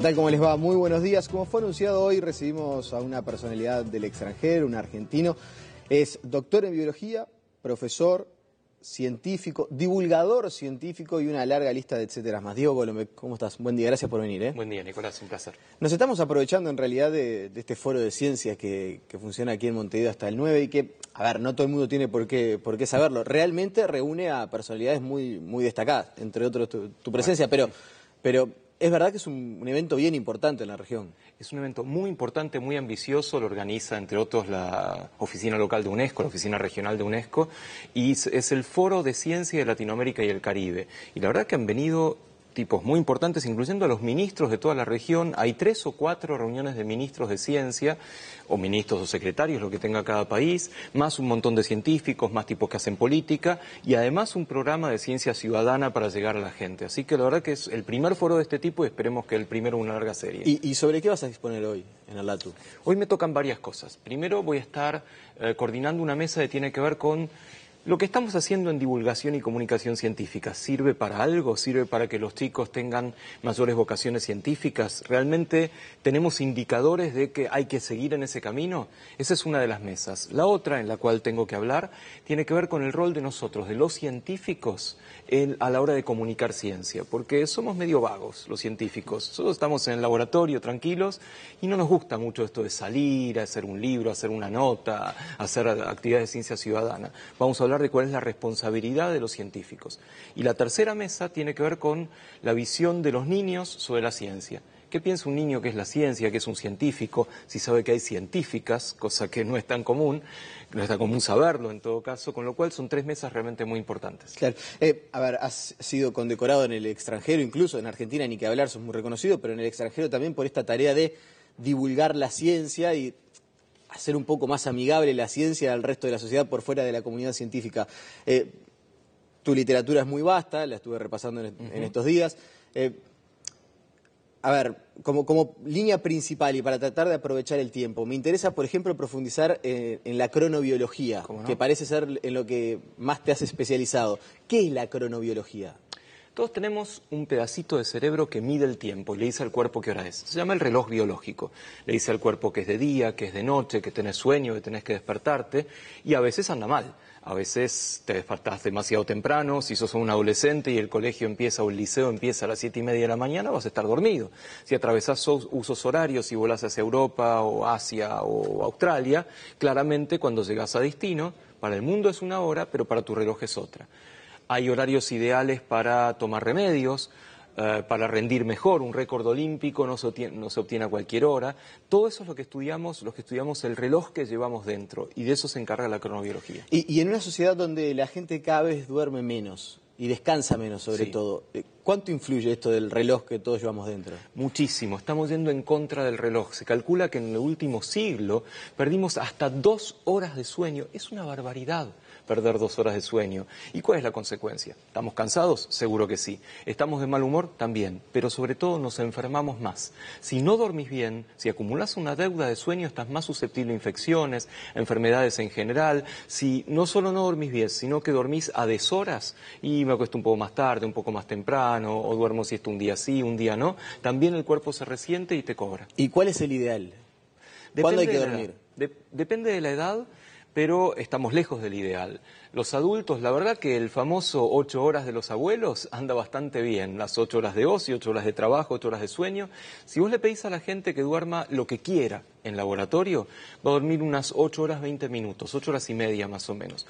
¿Qué tal? ¿Cómo les va? Muy buenos días. Como fue anunciado hoy, recibimos a una personalidad del extranjero, un argentino. Es doctor en biología, profesor, científico, divulgador científico y una larga lista de etcétera más. Diego Golomé, ¿cómo estás? Buen día, gracias por venir. ¿eh? Buen día, Nicolás, un placer. Nos estamos aprovechando en realidad de, este foro de ciencias que, funciona aquí en Montevideo hasta el 9 y que, a ver, no todo el mundo tiene por qué, por qué saberlo. Realmente reúne a personalidades muy, muy destacadas, entre otros tu, presencia, pero, pero es verdad que es un, evento bien importante en la región. Es un evento muy importante, muy ambicioso, lo organiza entre otros la oficina local de UNESCO, la oficina regional de UNESCO, y es el foro de ciencia de Latinoamérica y el Caribe. Y la verdad que han venido tipos muy importantes, incluyendo a los ministros de toda la región. Hay tres o cuatro reuniones de ministros de ciencia, o ministros o secretarios, lo que tenga cada país, más un montón de científicos, más tipos que hacen política, y además un programa de ciencia ciudadana para llegar a la gente. Así que la verdad que es el primer foro de este tipo y esperemos que el primero una larga serie. ¿Y, sobre qué vas a disponer hoy en Alatu? Hoy me tocan varias cosas. Primero voy a estar eh, coordinando una mesa que tiene que ver con lo que estamos haciendo en divulgación y comunicación científica, ¿sirve para algo? ¿Sirve para que los chicos tengan mayores vocaciones científicas? ¿Realmente tenemos indicadores de que hay que seguir en ese camino? Esa es una de las mesas. La otra en la cual tengo que hablar tiene que ver con el rol de nosotros, de los científicos, a la hora de comunicar ciencia, porque somos medio vagos los científicos. Nosotros estamos en el laboratorio tranquilos y no nos gusta mucho esto de salir, hacer un libro, hacer una nota, hacer actividades de ciencia ciudadana. Vamos a hablar de cuál es la responsabilidad de los científicos. Y la tercera mesa tiene que ver con la visión de los niños sobre la ciencia. ¿Qué piensa un niño que es la ciencia, que es un científico, si sabe que hay científicas, cosa que no es tan común, no es tan común saberlo en todo caso, con lo cual son tres mesas realmente muy importantes. Claro. Eh, a ver, has sido condecorado en el extranjero, incluso en Argentina, ni que hablar, sos muy reconocido, pero en el extranjero también por esta tarea de divulgar la ciencia y hacer un poco más amigable la ciencia al resto de la sociedad por fuera de la comunidad científica. Eh, tu literatura es muy vasta, la estuve repasando en, estos días. Eh, a ver, como, línea principal y para tratar de aprovechar el tiempo, me interesa, por ejemplo, profundizar eh, en la cronobiología, que parece ser en lo que más te has especializado. ¿Qué es la cronobiología? Todos tenemos un pedacito de cerebro que mide el tiempo y le dice al cuerpo qué hora es. Se llama el reloj biológico. Le dice al cuerpo que es de día, que es de noche, que tenés sueño, que tenés que despertarte y a veces anda mal. A veces te despertás demasiado temprano, si sos un adolescente y el colegio empieza o el liceo empieza a las siete y media de la mañana, vas a estar dormido. Si atravesás usos horarios y volás hacia Europa o Asia o Australia, claramente cuando llegas a destino, para el mundo es una hora, pero para tu reloj es otra hay horarios ideales para tomar remedios, eh, para rendir mejor, un récord olímpico no se, obtiene, no se, a cualquier hora. Todo eso es lo que estudiamos, lo que estudiamos el reloj que llevamos dentro, y de eso se encarga la cronobiología. Y, en una sociedad donde la gente cada vez duerme menos, y descansa menos sobre todo. Eh, ¿Cuánto influye esto del reloj que todos llevamos dentro? Muchísimo, estamos yendo en contra del reloj. Se calcula que en el último siglo perdimos hasta dos horas de sueño. Es una barbaridad perder dos horas de sueño. ¿Y cuál es la consecuencia? ¿Estamos cansados? Seguro que sí. ¿Estamos de mal humor? También. Pero sobre todo nos enfermamos más. Si no dormís bien, si acumulas una deuda de sueño, estás más susceptible a infecciones, a enfermedades en general. Si no solo no dormís bien, sino que dormís a deshoras y me acuesto un poco más tarde, un poco más temprano, o duermo si esto un día sí, un día no, también el cuerpo se resiente y te cobra. ¿Y cuál es el ideal? ¿Cuándo hay que dormir? depende de la edad pero estamos lejos del ideal. Los adultos, la verdad que el famoso ocho horas de los abuelos anda bastante bien, las ocho horas de ocio, ocho horas de trabajo, ocho horas de sueño. Si vos le pedís a la gente que duerma lo que quiera en laboratorio, va a dormir unas ocho horas veinte minutos, ocho horas y media más o menos.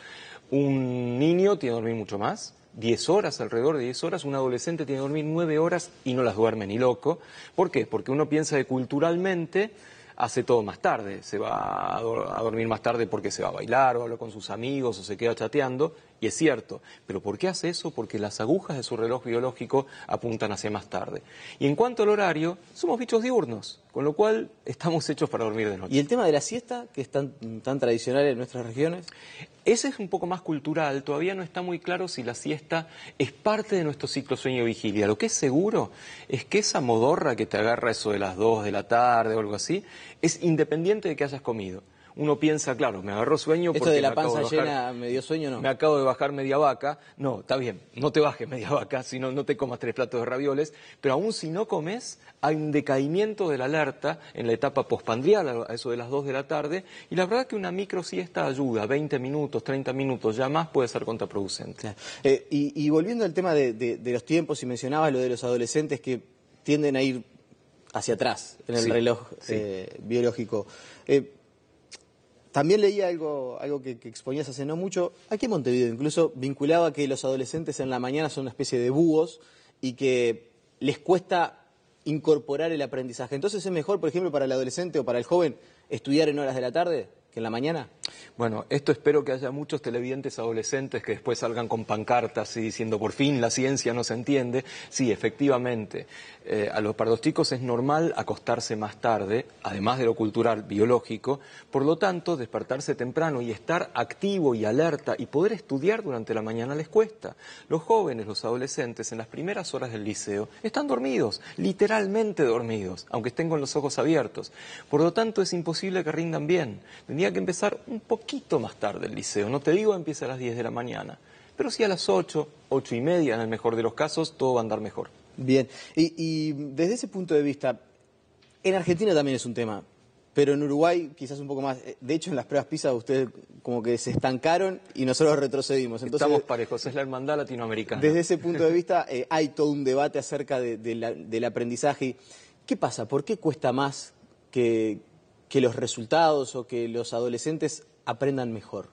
Un niño tiene que dormir mucho más, diez horas, alrededor de diez horas, un adolescente tiene que dormir nueve horas y no las duerme ni loco. ¿Por qué? Porque uno piensa que culturalmente hace todo más tarde, se va a, dormir más tarde porque se va a bailar o habla con sus amigos o se queda chateando y es cierto. Pero ¿por qué hace eso? Porque las agujas de su reloj biológico apuntan hacia más tarde. Y en cuanto al horario, somos bichos diurnos, con lo cual estamos hechos para dormir de noche. ¿Y el tema de la siesta, que es tan, tan tradicional en nuestras regiones? Ese es un poco más cultural, todavía no está muy claro si la siesta es parte de nuestro ciclo sueño-vigilia. Lo que es seguro es que esa modorra que te agarra eso de las 2 de la tarde o algo así, es independiente de que hayas comido uno piensa, claro, me agarró sueño. porque de la panza llena me dio sueño, ¿no? Me acabo de bajar media vaca. No, está bien, no te bajes media vaca, si no, te comas tres platos de ravioles. Pero aún si no comes, hay un decaimiento de la alerta en la etapa pospandrial, a eso de las dos de la tarde. Y la verdad que una micro siesta ayuda, 20 minutos, 30 minutos, ya más puede ser contraproducente. Eh, y, volviendo al tema de, los tiempos, y mencionabas lo de los adolescentes que tienden a ir hacia atrás en el reloj eh, biológico. Eh, también leía algo, algo que, que, exponías hace no mucho, aquí en Montevideo incluso, vinculaba que los adolescentes en la mañana son una especie de búhos y que les cuesta incorporar el aprendizaje. Entonces es mejor, por ejemplo, para el adolescente o para el joven estudiar en horas de la tarde en la mañana? Bueno, esto espero que haya muchos televidentes adolescentes que después salgan con pancartas y diciendo por fin la ciencia no se entiende. Sí, efectivamente, eh, a los pardosticos es normal acostarse más tarde, además de lo cultural, biológico, por lo tanto, despertarse temprano y estar activo y alerta y poder estudiar durante la mañana les cuesta. Los jóvenes, los adolescentes, en las primeras horas del liceo están dormidos, literalmente dormidos, aunque estén con los ojos abiertos. Por lo tanto, es imposible que rindan bien tendría que empezar un poquito más tarde el liceo. No te digo empieza a las 10 de la mañana, pero sí a las 8, 8 y media en el mejor de los casos, todo va a andar mejor. Bien, y, desde ese punto de vista, en Argentina también es un tema, pero en Uruguay quizás un poco más. Eh, de hecho, en las pruebas PISA ustedes como que se estancaron y nosotros retrocedimos. Estamos parejos, es la hermandad latinoamericana. Desde ese punto de vista eh, hay todo un debate acerca del aprendizaje. ¿Qué pasa? ¿Por qué cuesta más que, que los resultados o que los adolescentes aprendan mejor?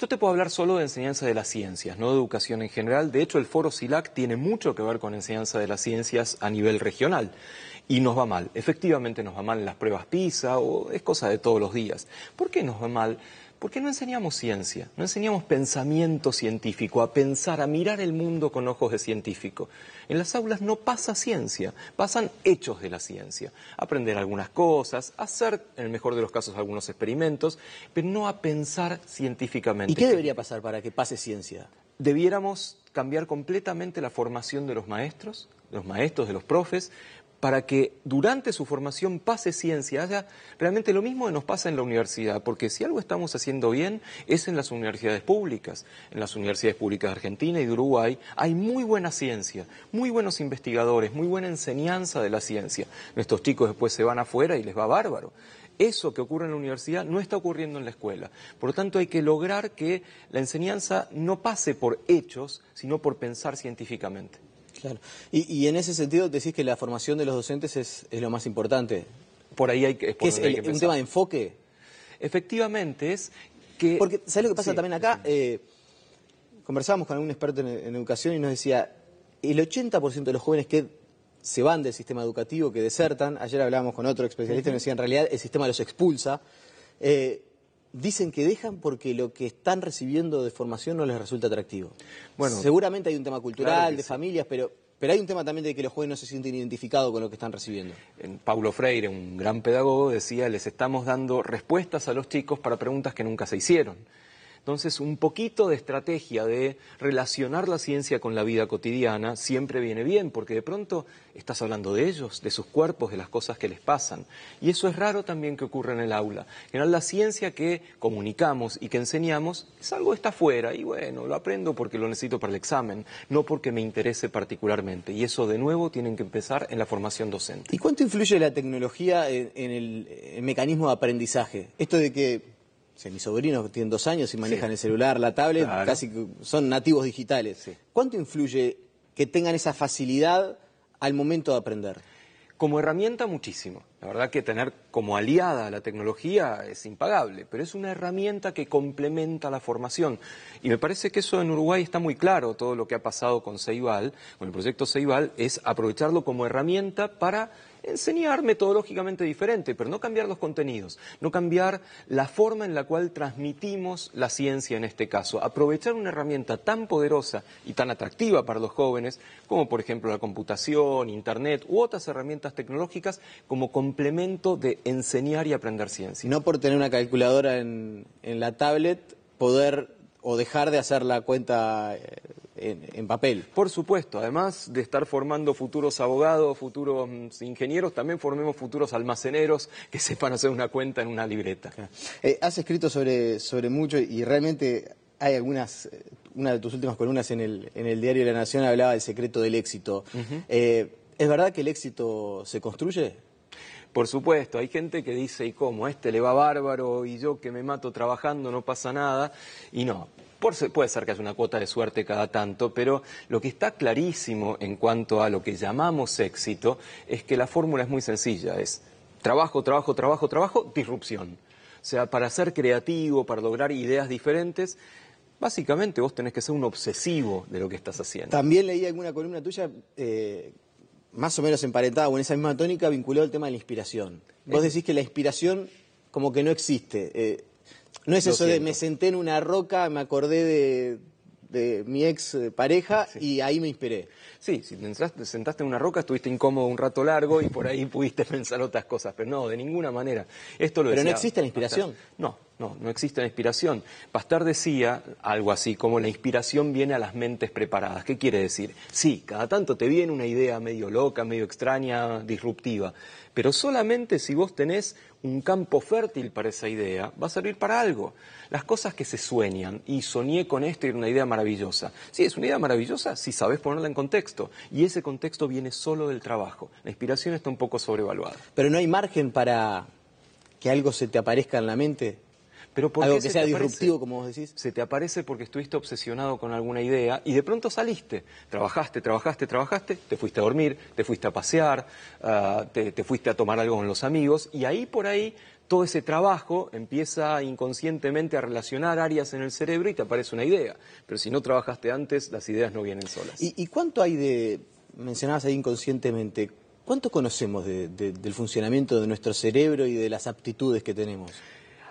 Yo te puedo hablar solo de enseñanza de las ciencias, no de educación en general. De hecho, el foro SILAC tiene mucho que ver con enseñanza de las ciencias a nivel regional. Y nos va mal. Efectivamente nos va mal en las pruebas PISA o es cosa de todos los días. ¿Por qué nos va mal? ¿Por qué no enseñamos ciencia? No enseñamos pensamiento científico, a pensar, a mirar el mundo con ojos de científico. En las aulas no pasa ciencia, pasan hechos de la ciencia. Aprender algunas cosas, hacer, en el mejor de los casos, algunos experimentos, pero no a pensar científicamente. ¿Y qué debería pasar para que pase ciencia? Debiéramos cambiar completamente la formación de los maestros, de los maestros, de los profes, para que durante su formación pase ciencia. Haya realmente lo mismo que nos pasa en la universidad, porque si algo estamos haciendo bien es en las universidades públicas. En las universidades públicas de Argentina y de Uruguay hay muy buena ciencia, muy buenos investigadores, muy buena enseñanza de la ciencia. Nuestros chicos después se van afuera y les va bárbaro. Eso que ocurre en la universidad no está ocurriendo en la escuela. Por lo tanto, hay que lograr que la enseñanza no pase por hechos, sino por pensar científicamente. Y, en ese sentido decís que la formación de los docentes es, lo más importante. Por ahí hay que... Es, es el, un tema de enfoque? Efectivamente, es que... Porque, ¿sabes lo que pasa también acá? Eh, conversábamos con algún experto en, educación y nos decía, el 80% de los jóvenes que se van del sistema educativo, que desertan, ayer hablábamos con otro especialista y nos decía, en realidad el sistema los expulsa. Eh, dicen que dejan porque lo que están recibiendo de formación no les resulta atractivo. Bueno, Seguramente hay un tema cultural, de familias, pero, pero hay un tema también de que los jóvenes no se sienten identificados con lo que están recibiendo. En Paulo Freire, un gran pedagogo, decía, les estamos dando respuestas a los chicos para preguntas que nunca se hicieron. Entonces, un poquito de estrategia de relacionar la ciencia con la vida cotidiana siempre viene bien, porque de pronto estás hablando de ellos, de sus cuerpos, de las cosas que les pasan. Y eso es raro también que ocurra en el aula. En general, la ciencia que comunicamos y que enseñamos es algo que está fuera y bueno, lo aprendo porque lo necesito para el examen, no porque me interese particularmente. Y eso, de nuevo, tienen que empezar en la formación docente. ¿Y cuánto influye la tecnología en el mecanismo de aprendizaje? Esto de que si mis sobrinos tienen dos años y manejan el celular, la tablet, casi son nativos digitales. ¿Cuánto influye que tengan esa facilidad al momento de aprender? Como herramienta muchísimo. La verdad que tener como aliada la tecnología es impagable, pero es una herramienta que complementa la formación. Y me parece que eso en Uruguay está muy claro, todo lo que ha pasado con Ceibal, con el proyecto Ceibal, es aprovecharlo como herramienta para enseñar metodológicamente diferente, pero no cambiar los contenidos, no cambiar la forma en la cual transmitimos la ciencia en este caso, aprovechar una herramienta tan poderosa y tan atractiva para los jóvenes como por ejemplo la computación, internet u otras herramientas tecnológicas como complemento de enseñar y aprender ciencia. No por tener una calculadora en, en la tablet poder o dejar de hacer la cuenta eh, en, papel. Por supuesto, además de estar formando futuros abogados, futuros mm, ingenieros, también formemos futuros almaceneros que sepan hacer una cuenta en una libreta. Eh, has escrito sobre, sobre mucho y realmente hay algunas, eh, una de tus últimas columnas en el, en el diario La Nación hablaba del secreto del éxito. Eh, ¿Es verdad que el éxito se construye? Por supuesto, hay gente que dice, ¿y cómo? Este le va bárbaro y yo que me mato trabajando no pasa nada. Y no, puede ser que haya una cuota de suerte cada tanto, pero lo que está clarísimo en cuanto a lo que llamamos éxito es que la fórmula es muy sencilla, es trabajo, trabajo, trabajo, trabajo, disrupción. O sea, para ser creativo, para lograr ideas diferentes, básicamente vos tenés que ser un obsesivo de lo que estás haciendo. También leí alguna columna tuya, eh, más o menos emparentada con en esa misma tónica, vinculado al tema de la inspiración. Vos eh. decís que la inspiración como que no existe. Eh, no es eso de me senté en una roca, me acordé de, mi ex eh, pareja y ahí me inspiré. Sí, si te sentaste en una roca, estuviste incómodo un rato largo y por ahí pudiste pensar otras cosas, pero no, de ninguna manera. Esto lo pero no existe la inspiración. No, no, no existe la inspiración. Pastar decía algo así como la inspiración viene a las mentes preparadas. ¿Qué quiere decir? Sí, cada tanto te viene una idea medio loca, medio extraña, disruptiva, pero solamente si vos tenés un campo fértil para esa idea, va a servir para algo. Las cosas que se sueñan, y soñé con esto y era una idea maravillosa. Sí, es una idea maravillosa si sabes ponerla en contexto. Y ese contexto viene solo del trabajo. La inspiración está un poco sobrevaluada. Pero no hay margen para que algo se te aparezca en la mente. Pero ¿por Algo que sea disruptivo, como vos decís. Se te aparece porque estuviste obsesionado con alguna idea y de pronto saliste. Trabajaste, trabajaste, trabajaste, te fuiste a dormir, te fuiste a pasear, ah, te, fuiste a tomar algo con los amigos y ahí por ahí todo ese trabajo empieza inconscientemente a relacionar áreas en el cerebro y te aparece una idea. Pero si no trabajaste antes, las ideas no vienen solas. ¿Y, cuánto hay de, mencionabas ahí inconscientemente, cuánto conocemos del funcionamiento de nuestro cerebro y de las aptitudes que tenemos?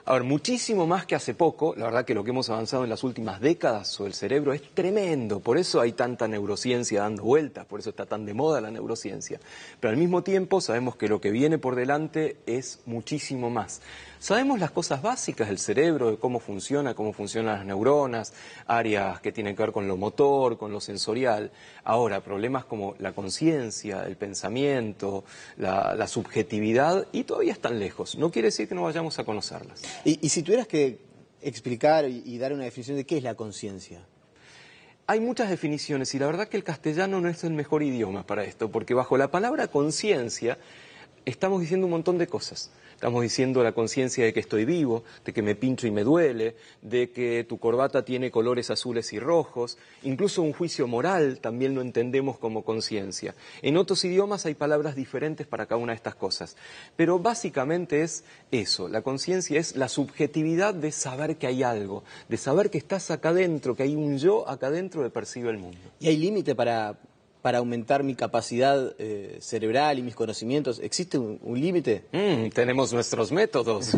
A muchísimo más que hace poco, la verdad que lo que hemos avanzado en las últimas décadas sobre el cerebro es tremendo, por eso hay tanta neurociencia dando vueltas, por eso está tan de moda la neurociencia. Pero al mismo tiempo sabemos que lo que viene por delante es muchísimo más. Sabemos las cosas básicas del cerebro, de cómo funciona, cómo funcionan las neuronas, áreas que tienen que ver con lo motor, con lo sensorial. Ahora, problemas como la conciencia, el pensamiento, la, subjetividad, y todavía están lejos. No quiere decir que no vayamos a conocerlas. Y, si tuvieras que explicar y dar una definición de qué es la conciencia. Hay muchas definiciones y la verdad que el castellano no es el mejor idioma para esto, porque bajo la palabra conciencia estamos diciendo un montón de cosas. Estamos diciendo la conciencia de que estoy vivo, de que me pincho y me duele, de que tu corbata tiene colores azules y rojos, incluso un juicio moral también lo entendemos como conciencia. En otros idiomas hay palabras diferentes para cada una de estas cosas, pero básicamente es eso, la conciencia es la subjetividad de saber que hay algo, de saber que estás acá adentro, que hay un yo acá adentro que percibe el mundo. ¿Y hay límite para para aumentar mi capacidad eh, cerebral y mis conocimientos? ¿Existe un, límite? Mm, tenemos nuestros métodos.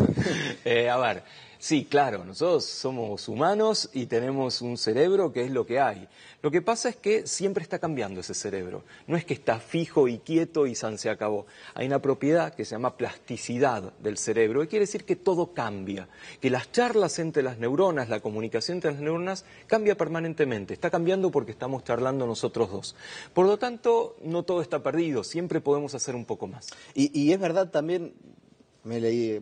Eh, a ver, Sí, claro, nosotros somos humanos y tenemos un cerebro que es lo que hay. Lo que pasa es que siempre está cambiando ese cerebro. No es que está fijo y quieto y san se acabó. Hay una propiedad que se llama plasticidad del cerebro, Y quiere decir que todo cambia, que las charlas entre las neuronas, la comunicación entre las neuronas cambia permanentemente. Está cambiando porque estamos charlando nosotros dos. Por lo tanto, no todo está perdido, siempre podemos hacer un poco más. Y, y es verdad también, me leí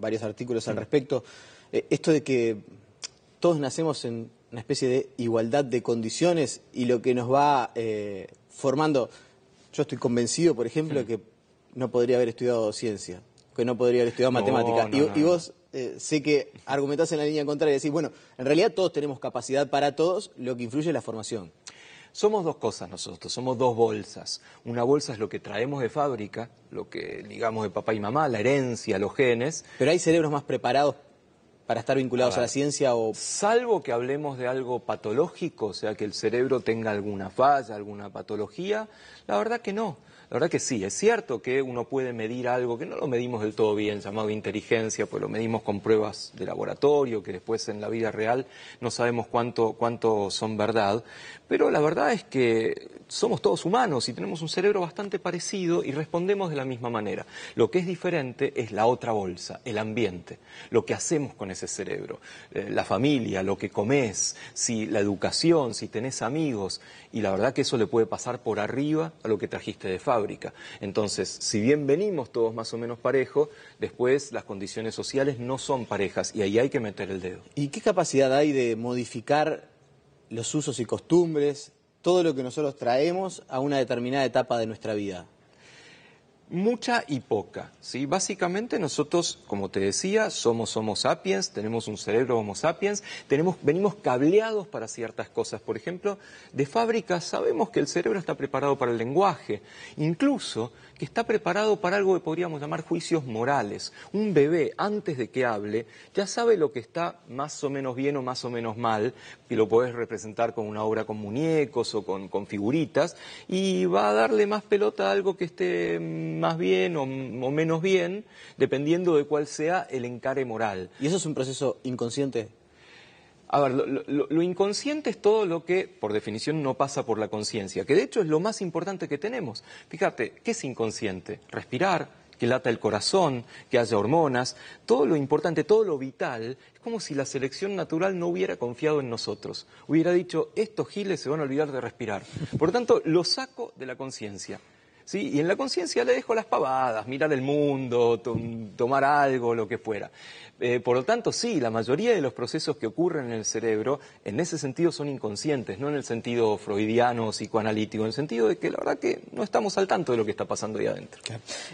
varios artículos al respecto. Eh, esto de que todos nacemos en una especie de igualdad de condiciones y lo que nos va eh, formando. Yo estoy convencido, por ejemplo, mm. que no podría haber estudiado ciencia, que no podría haber estudiado matemática. y, vos eh, sé que argumentás en la línea contraria y decís, bueno, en realidad todos tenemos capacidad para todos, lo que influye es la formación. Somos dos cosas nosotros, somos dos bolsas. Una bolsa es lo que traemos de fábrica, lo que digamos de papá y mamá, la herencia, los genes. Pero hay cerebros más preparados para estar vinculados a, la ciencia o... Salvo que hablemos de algo patológico, o sea, que el cerebro tenga alguna falla, alguna patología, la verdad que no. La verdad que sí, es cierto que uno puede medir algo que no lo medimos del todo bien, llamado inteligencia, pues lo medimos con pruebas de laboratorio, que después en la vida real no sabemos cuánto, cuánto son verdad, pero la verdad es que somos todos humanos y tenemos un cerebro bastante parecido y respondemos de la misma manera. Lo que es diferente es la otra bolsa, el ambiente, lo que hacemos con ese cerebro, eh, la familia, lo que comes, si la educación, si tenés amigos, y la verdad que eso le puede pasar por arriba a lo que trajiste de fábrica. Entonces, si bien venimos todos más o menos parejos, después las condiciones sociales no son parejas y ahí hay que meter el dedo. ¿Y qué capacidad hay de modificar los usos y costumbres, todo lo que nosotros traemos a una determinada etapa de nuestra vida? mucha y poca. ¿sí? Básicamente nosotros, como te decía, somos Homo sapiens, tenemos un cerebro Homo sapiens, tenemos, venimos cableados para ciertas cosas. Por ejemplo, de fábrica sabemos que el cerebro está preparado para el lenguaje, incluso que está preparado para algo que podríamos llamar juicios morales. Un bebé, antes de que hable, ya sabe lo que está más o menos bien o más o menos mal, y lo puedes representar con una obra con muñecos o con, con figuritas, y va a darle más pelota a algo que esté mm, más bien o, menos bien, dependiendo de cuál sea el encare moral. ¿Y eso es un proceso inconsciente? A ver, lo, lo inconsciente es todo lo que, por definición, no pasa por la conciencia, que de hecho es lo más importante que tenemos. Fíjate, ¿qué es inconsciente? Respirar, que lata el corazón, que haya hormonas, todo lo importante, todo lo vital, es como si la selección natural no hubiera confiado en nosotros, hubiera dicho, estos giles se van a olvidar de respirar. Por lo tanto, lo saco de la conciencia. Y en la conciencia le dejo las pavadas, mirar el mundo, tomar algo, lo que fuera. Eh, por lo tanto, sí, la mayoría de los procesos que ocurren en el cerebro, en ese sentido son inconscientes, no en el sentido freudiano, psicoanalítico, en el sentido de que la verdad que no estamos al tanto de lo que está pasando ahí adentro.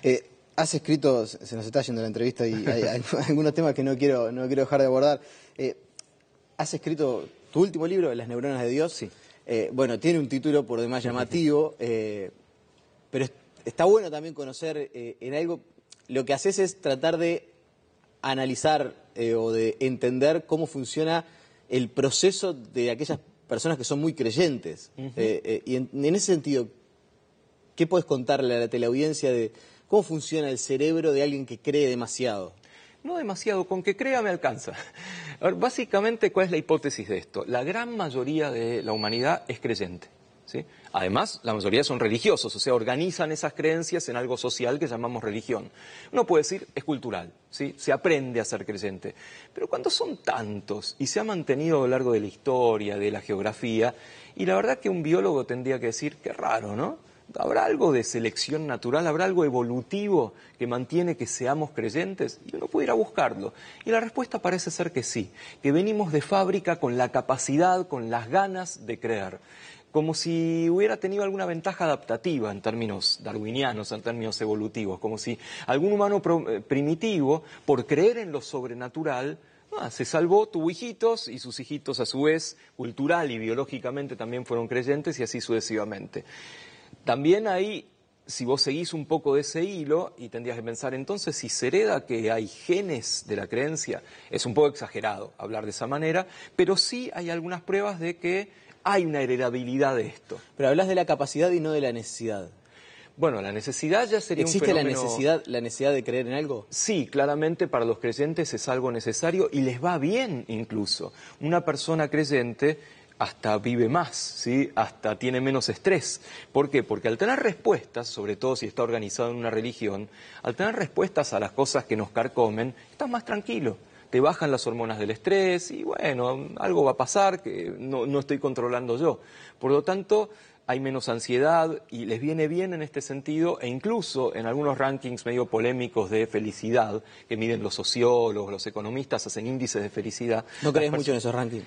Eh, has escrito, se nos está yendo la entrevista y hay, algunos temas que no quiero, no quiero dejar de abordar. Eh, has escrito tu último libro, Las neuronas de Dios. Sí. bueno, tiene un título por demás llamativo pero está bueno también conocer eh, en algo, lo que haces es tratar de analizar eh, o de entender cómo funciona el proceso de aquellas personas que son muy creyentes. Eh, y en, ese sentido, ¿qué puedes contarle a la teleaudiencia de cómo funciona el cerebro de alguien que cree demasiado? No demasiado, con que crea me alcanza. básicamente, ¿cuál es la hipótesis de esto? La gran mayoría de la humanidad es creyente. Además, la mayoría son religiosos, o sea, organizan esas creencias en algo social que llamamos religión. Uno puede decir, es cultural, ¿sí? se aprende a ser creyente. Pero cuando son tantos y se ha mantenido a lo largo de la historia, de la geografía, y la verdad que un biólogo tendría que decir, qué raro, ¿no? ¿Habrá algo de selección natural? ¿Habrá algo evolutivo que mantiene que seamos creyentes? Y uno a buscarlo. Y la respuesta parece ser que sí, que venimos de fábrica con la capacidad, con las ganas de creer como si hubiera tenido alguna ventaja adaptativa en términos darwinianos, en términos evolutivos, como si algún humano eh, primitivo, por creer en lo sobrenatural, ah, se salvó, tu hijitos y sus hijitos a su vez, cultural y biológicamente también fueron creyentes y así sucesivamente. También ahí, si vos seguís un poco de ese hilo y tendrías que pensar entonces si se hereda que hay genes de la creencia, es un poco exagerado hablar de esa manera, pero sí hay algunas pruebas de que hay una heredabilidad de esto. Pero hablas de la capacidad y no de la necesidad. Bueno, la necesidad ya sería ¿Existe un fenómeno... la necesidad, la necesidad de creer en algo? Sí, claramente para los creyentes es algo necesario y les va bien incluso. Una persona creyente hasta vive más, ¿sí? hasta tiene menos estrés. ¿Por qué? Porque al tener respuestas, sobre todo si está organizado en una religión, al tener respuestas a las cosas que nos carcomen, está más tranquilo te bajan las hormonas del estrés y bueno, algo va a pasar que no, no estoy controlando yo. Por lo tanto, hay menos ansiedad y les viene bien en este sentido e incluso en algunos rankings medio polémicos de felicidad que miden los sociólogos, los economistas, hacen índices de felicidad. ¿No crees mucho en esos rankings?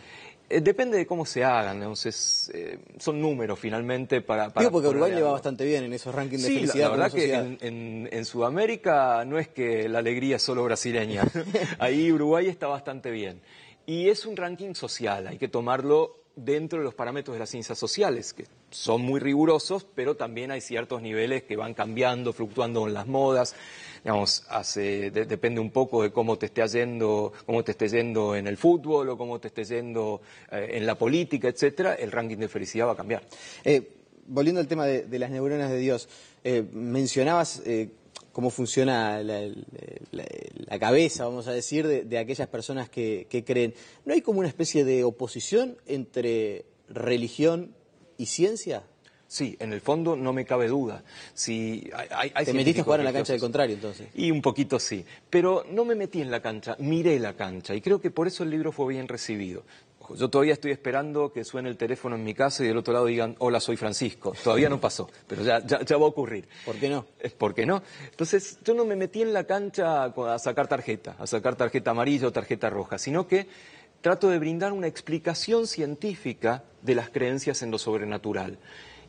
Eh, depende de cómo se hagan, entonces eh, son números finalmente para... para porque Uruguay le bastante bien en esos rankings de felicidad. La, verdad que en, en, Sudamérica no es que la alegría es solo brasileña, ahí Uruguay está bastante bien. Y es un ranking social, hay que tomarlo dentro de los parámetros de las ciencias sociales, que son muy rigurosos, pero también hay ciertos niveles que van cambiando, fluctuando en las modas. Digamos, hace, depende un poco de cómo te esté yendo, cómo te esté yendo en el fútbol o cómo te esté yendo eh, en la política, etcétera, el ranking de felicidad va a cambiar. Eh, volviendo al tema de, las neuronas de Dios, eh, mencionabas cómo funciona la, cabeza, vamos a decir, de, aquellas personas que, creen. ¿No hay como una especie de oposición entre religión y ciencia? Sí, en el fondo no me cabe duda. Si hay, ¿Te metiste a jugar en la cancha del contrario entonces? Y un poquito sí, pero no me metí en la cancha, miré la cancha y creo que por eso el libro fue bien recibido. Yo todavía estoy esperando que suene el teléfono en mi casa y del otro lado digan, hola, soy Francisco. Todavía no pasó, pero ya, ya va a ocurrir. ¿Por qué no? Eh, ¿Por qué no? Entonces, yo no me metí en la cancha a sacar tarjeta, a sacar tarjeta amarilla o tarjeta roja, sino que trato de brindar una explicación científica de las creencias en lo sobrenatural.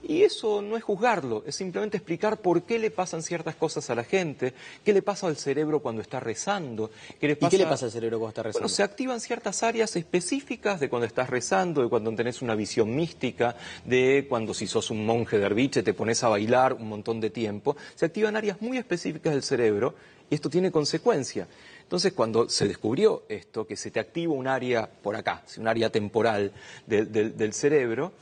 Y eso no es juzgarlo, es simplemente explicar por qué le pasan ciertas cosas a la gente, qué le pasa al cerebro cuando está rezando. Qué le pasa... ¿Y qué le pasa al cerebro cuando está rezando? se activan ciertas áreas específicas de cuando estás rezando, de cuando tenés una visión mística, de cuando si sos un monje de derviche te pones a bailar un montón de tiempo. Se activan áreas muy específicas del cerebro y esto tiene consecuencia. Entonces, cuando se descubrió esto, que se te activa un área por acá, un área temporal del cerebro,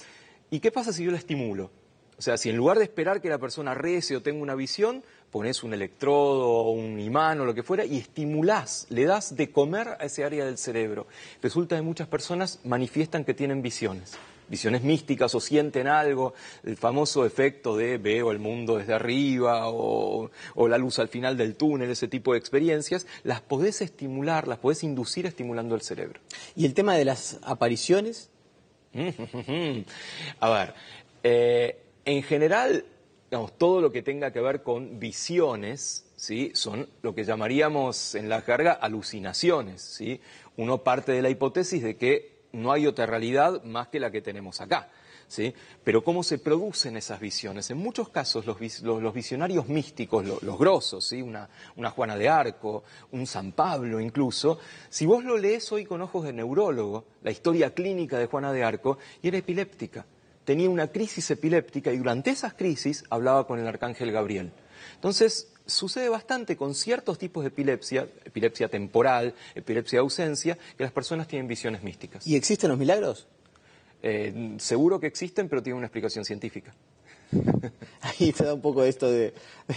¿Y qué pasa si yo la estimulo? O sea, si en lugar de esperar que la persona rece o tenga una visión, pones un electrodo o un imán o lo que fuera y estimulás, le das de comer a ese área del cerebro. Resulta que muchas personas manifiestan que tienen visiones, visiones místicas o sienten algo, el famoso efecto de veo el mundo desde arriba o, o la luz al final del túnel, ese tipo de experiencias, las podés estimular, las podés inducir estimulando el cerebro. ¿Y el tema de las apariciones? A ver, eh, en general, digamos, todo lo que tenga que ver con visiones, ¿sí? Son lo que llamaríamos en la jerga alucinaciones, ¿sí? Uno parte de la hipótesis de que no hay otra realidad más que la que tenemos acá. Pero cómo se producen esas visiones. En muchos casos los, visionarios místicos, los, grosos, Una, una, Juana de Arco, un San Pablo incluso, si vos lo lees hoy con ojos de neurólogo, la historia clínica de Juana de Arco, y era epiléptica. Tenía una crisis epiléptica y durante esas crisis hablaba con el arcángel Gabriel. Entonces, sucede bastante con ciertos tipos de epilepsia, epilepsia temporal, epilepsia de ausencia, que las personas tienen visiones místicas. ¿Y existen los milagros? Eh, seguro que existen, pero tienen una explicación científica. Ahí te da un poco esto de,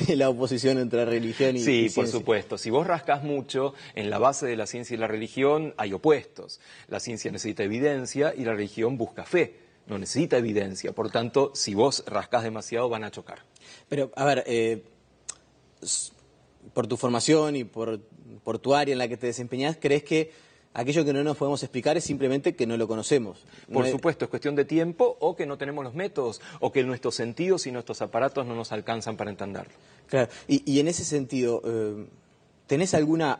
la oposición entre religión y, sí, Sí, por supuesto. Si vos rascas mucho, en la base de la ciencia y la religión hay opuestos. La ciencia necesita evidencia y la religión busca fe. No necesita evidencia. Por tanto, si vos rascas demasiado, van a chocar. Pero, a ver, eh, por tu formación y por, por tu área en la que te desempeñas ¿crees que Aquello que no nos podemos explicar es simplemente que no lo conocemos. Por supuesto, es cuestión de tiempo o que no tenemos los métodos o que nuestros sentidos y nuestros aparatos no nos alcanzan para entenderlo. Claro, y, en ese sentido, eh, ¿tenés alguna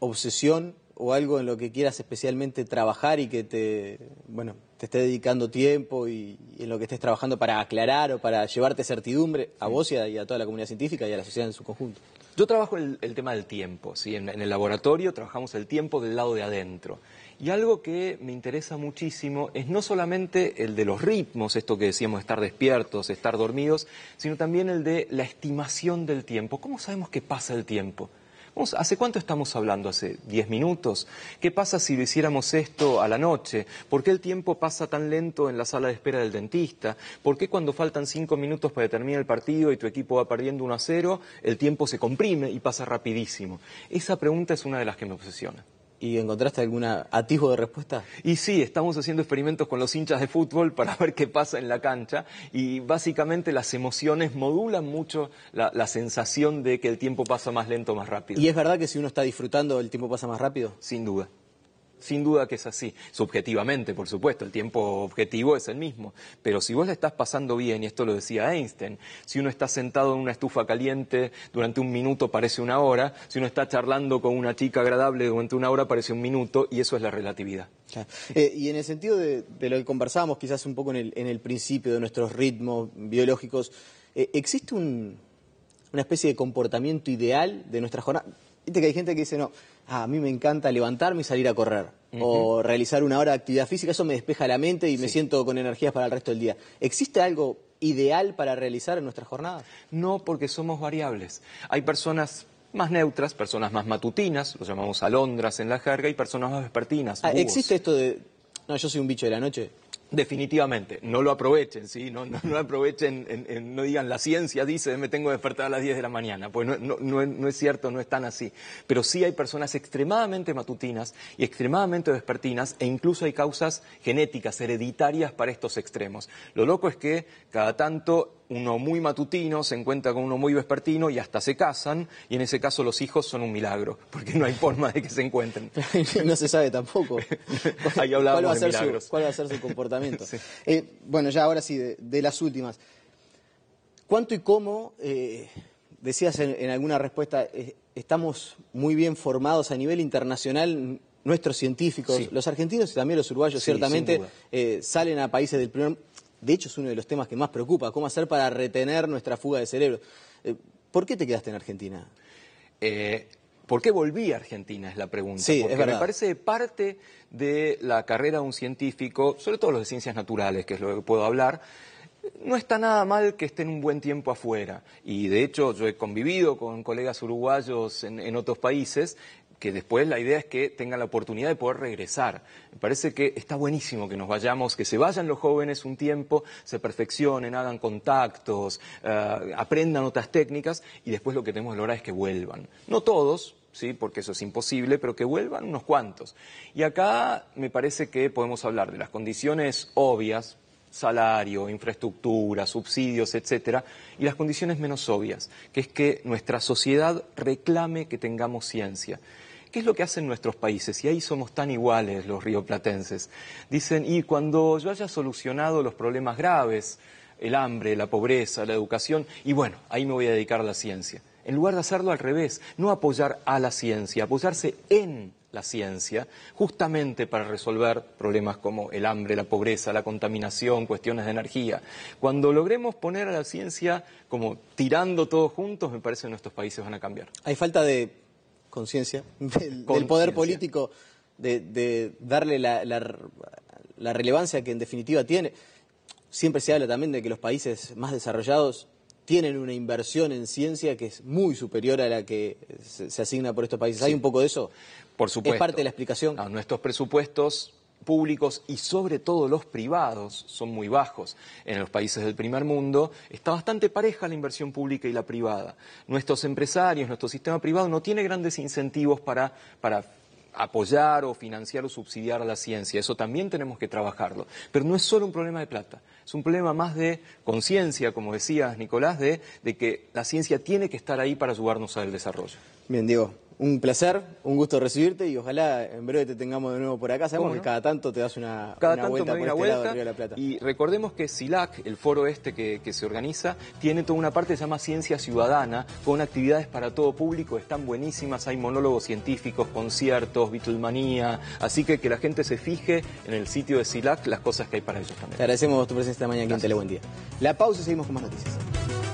obsesión o algo en lo que quieras especialmente trabajar y que te, bueno, te esté dedicando tiempo y, en lo que estés trabajando para aclarar o para llevarte certidumbre a vos y a, toda la comunidad científica y a la sociedad en su conjunto? Yo trabajo el, el tema del tiempo, ¿sí? en, en el laboratorio trabajamos el tiempo del lado de adentro. Y algo que me interesa muchísimo es no solamente el de los ritmos, esto que decíamos, estar despiertos, estar dormidos, sino también el de la estimación del tiempo. ¿Cómo sabemos que pasa el tiempo? ¿Hace cuánto estamos hablando? ¿Hace 10 minutos? ¿Qué pasa si lo hiciéramos esto a la noche? ¿Por qué el tiempo pasa tan lento en la sala de espera del dentista? ¿Por qué cuando faltan 5 minutos para terminar el partido y tu equipo va perdiendo 1 a 0, el tiempo se comprime y pasa rapidísimo? Esa pregunta es una de las que me obsesiona. ¿Y encontraste algún atisbo de respuesta? Y sí, estamos haciendo experimentos con los hinchas de fútbol para ver qué pasa en la cancha y básicamente las emociones modulan mucho la, la, sensación de que el tiempo pasa más lento, más rápido. ¿Y es verdad que si uno está disfrutando el tiempo pasa más rápido? Sin duda. Sin duda que es así. Subjetivamente, por supuesto, el tiempo objetivo es el mismo. Pero si vos la estás pasando bien, y esto lo decía Einstein, si uno está sentado en una estufa caliente durante un minuto parece una hora, si uno está charlando con una chica agradable durante una hora parece un minuto, y eso es la relatividad. Eh, y en el sentido de, lo que conversábamos quizás un poco en el, principio de nuestros ritmos biológicos, eh, ¿existe una especie de comportamiento ideal de nuestra jornada? Viste que hay gente que dice, no, Ah, a mí me encanta levantarme y salir a correr. O realizar una hora de actividad física, eso me despeja la mente y me siento con energías para el resto del día. ¿Existe algo ideal para realizar en nuestras jornadas? No, porque somos variables. Hay personas más neutras, personas más matutinas, lo llamamos alondras en la jerga, y personas más vespertinas. Ah, ¿Existe esto de, no, yo soy un bicho de la noche? Definitivamente, no lo aprovechen, ¿sí? No, no, aprovechen, no digan, la ciencia dice, me tengo que despertar a las 10 de la mañana. Pues no, no, es cierto, no es tan así. Pero sí hay personas extremadamente matutinas y extremadamente despertinas, e incluso hay causas genéticas, hereditarias para estos extremos. Lo loco es que cada tanto uno muy matutino se encuentra con uno muy vespertino y hasta se casan, y en ese caso los hijos son un milagro, porque no hay forma de que se encuentren. no se sabe tampoco. Ahí ¿Cuál, va a ¿Cuál va a ser su comportamiento? Eh, bueno, ya ahora sí, de, las últimas. ¿Cuánto y cómo, eh, decías en, alguna respuesta, eh, estamos muy bien formados a nivel internacional, nuestros científicos, los argentinos y también los uruguayos, ciertamente, salen a países del primer, de hecho, es uno de los temas que más preocupa, cómo hacer para retener nuestra fuga de cerebro. Eh, ¿Por qué te quedaste en Argentina? Eh, ¿Por qué volví a Argentina? Es la pregunta. Porque me parece parte de la carrera de un científico, sobre todo los de ciencias naturales, que es lo que puedo hablar, no está nada mal que estén un buen tiempo afuera. Y de hecho yo he convivido con colegas uruguayos en, en otros países que después la idea es que tengan la oportunidad de poder regresar. Me parece que está buenísimo que nos vayamos, que se vayan los jóvenes un tiempo, se perfeccionen, hagan contactos, eh, aprendan otras técnicas y después lo que tenemos que lograr es que vuelvan. No todos, ¿sí? porque eso es imposible, pero que vuelvan unos cuantos. Y acá me parece que podemos hablar de las condiciones obvias, salario, infraestructura, subsidios, etcétera, y las condiciones menos obvias, que es que nuestra sociedad reclame que tengamos ciencia. ¿Qué es lo que hacen nuestros países? Y ahí somos tan iguales los rioplatenses. Dicen, y cuando yo haya solucionado los problemas graves, el hambre, la pobreza, la educación, y bueno, ahí me voy a dedicar a la ciencia. En lugar de hacerlo al revés, no apoyar a la ciencia, apoyarse en la ciencia, justamente para resolver problemas como el hambre, la pobreza, la contaminación, cuestiones de energía. Cuando logremos poner a la ciencia como tirando todos juntos, me parece que nuestros países van a cambiar. Hay falta de conciencia del, poder político, de, darle la, relevancia que en definitiva tiene. Siempre se habla también de que los países más desarrollados tienen una inversión en ciencia que es muy superior a la que se, asigna por estos países. ¿Hay un poco de eso? Por supuesto. ¿Es parte de la explicación? a nuestros presupuestos públicos y sobre todo los privados son muy bajos. En los países del primer mundo está bastante pareja la inversión pública y la privada. Nuestros empresarios, nuestro sistema privado no tiene grandes incentivos para, para apoyar o financiar o subsidiar a la ciencia. Eso también tenemos que trabajarlo. Pero no es solo un problema de plata, es un problema más de conciencia, como decía Nicolás, de, de que la ciencia tiene que estar ahí para ayudarnos al desarrollo. Bien, Diego. Un placer, un gusto recibirte y ojalá en breve te tengamos de nuevo por acá. Sabemos que cada tanto te das una, vuelta por una este de la Plata. Y recordemos que SILAC, el foro este que, se organiza, tiene toda una parte que se llama Ciencia Ciudadana, con actividades para todo público, están buenísimas, hay monólogos científicos, conciertos, bitulmanía, así que que la gente se fije en el sitio de SILAC las cosas que hay para ellos también. Te agradecemos tu presencia esta mañana aquí en le Buen Día. La pausa y seguimos con más noticias.